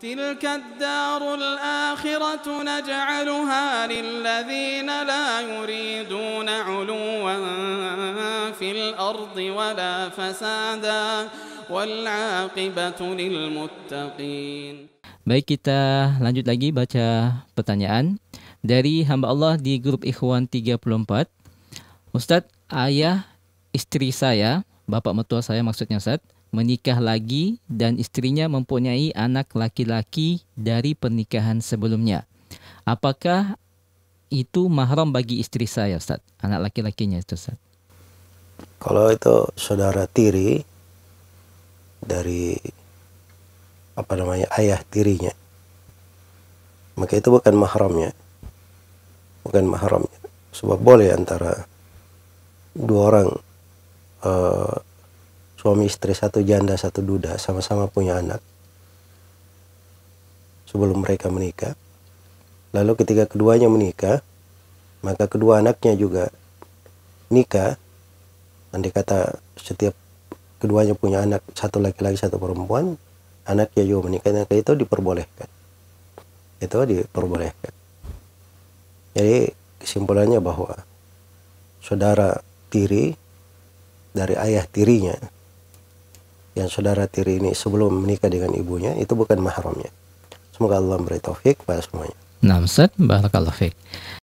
تلك الدار الآخرة نجعلها للذين لا يريدون علوا في الأرض ولا فسادا والعاقبة للمتقين Baik kita lanjut lagi baca pertanyaan dari hamba Allah di grup Ikhwan 34. Ustadz, ayah istri saya, bapak mertua saya maksudnya Ustadz, menikah lagi dan istrinya mempunyai anak laki-laki dari pernikahan sebelumnya. Apakah itu mahram bagi istri saya Ustaz? Anak laki-lakinya itu Ustaz. Kalau itu saudara tiri dari apa namanya ayah tirinya maka itu bukan mahramnya bukan mahramnya sebab boleh antara dua orang uh, suami istri satu janda satu duda sama-sama punya anak sebelum mereka menikah lalu ketika keduanya menikah maka kedua anaknya juga nikah andai kata setiap keduanya punya anak satu laki-laki satu perempuan anaknya juga menikah maka itu diperbolehkan itu diperbolehkan jadi kesimpulannya bahwa saudara tiri dari ayah tirinya yang saudara tiri ini sebelum menikah dengan ibunya itu bukan mahramnya. Semoga Allah memberi taufik pada semuanya. Namsat barakallahu fiik.